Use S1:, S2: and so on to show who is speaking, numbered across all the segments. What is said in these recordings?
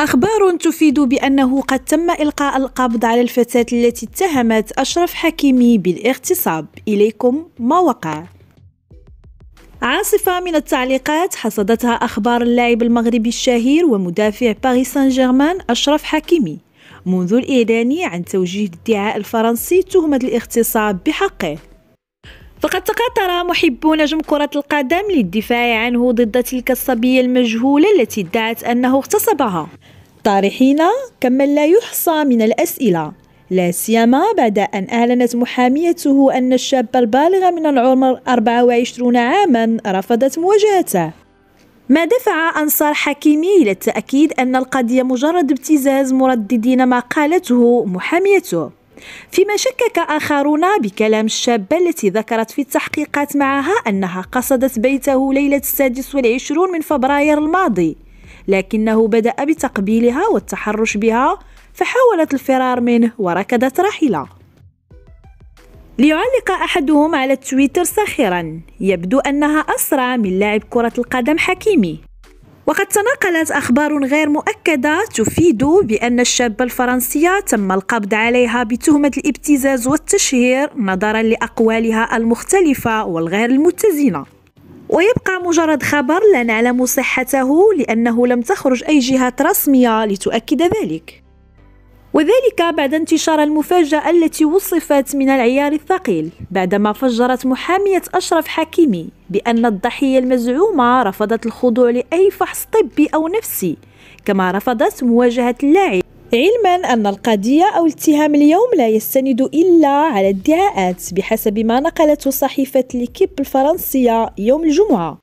S1: أخبار تفيد بأنه قد تم إلقاء القبض على الفتاة التي اتهمت أشرف حكيمي بالاغتصاب إليكم ما وقع عاصفة من التعليقات حصدتها أخبار اللاعب المغربي الشهير ومدافع باريس سان جيرمان أشرف حكيمي منذ الإعلان عن توجيه الادعاء الفرنسي تهمة الاغتصاب بحقه فقد تكاثر محبون نجم كرة القدم للدفاع عنه ضد تلك الصبية المجهولة التي ادعت أنه اغتصبها طارحين كما لا يحصى من الأسئلة لا سيما بعد أن أعلنت محاميته أن الشاب البالغ من العمر 24 عاما رفضت مواجهته ما دفع أنصار حكيمي إلى التأكيد أن القضية مجرد ابتزاز مرددين ما قالته محاميته فيما شكك آخرون بكلام الشابة التي ذكرت في التحقيقات معها أنها قصدت بيته ليلة السادس والعشرون من فبراير الماضي لكنه بدأ بتقبيلها والتحرش بها فحاولت الفرار منه وركضت راحله ليعلق أحدهم على تويتر ساخرا يبدو أنها أسرع من لاعب كرة القدم حكيمي وقد تناقلت أخبار غير مؤكدة تفيد بأن الشابة الفرنسية تم القبض عليها بتهمة الابتزاز والتشهير نظرا لأقوالها المختلفة والغير المتزنة ويبقى مجرد خبر لا نعلم صحته لأنه لم تخرج أي جهات رسمية لتؤكد ذلك وذلك بعد انتشار المفاجأة التي وصفت من العيار الثقيل بعدما فجرت محامية أشرف حكيمي بأن الضحية المزعومة رفضت الخضوع لأي فحص طبي أو نفسي كما رفضت مواجهة اللاعب علما أن القضية أو الاتهام اليوم لا يستند إلا على ادعاءات بحسب ما نقلته صحيفة ليكيب الفرنسية يوم الجمعة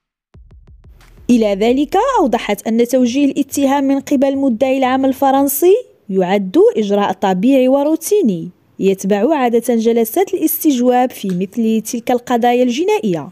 S1: إلى ذلك أوضحت أن توجيه الاتهام من قبل مدعي العام الفرنسي يعد إجراء طبيعي وروتيني يتبع عادة جلسات الاستجواب في مثل تلك القضايا الجنائية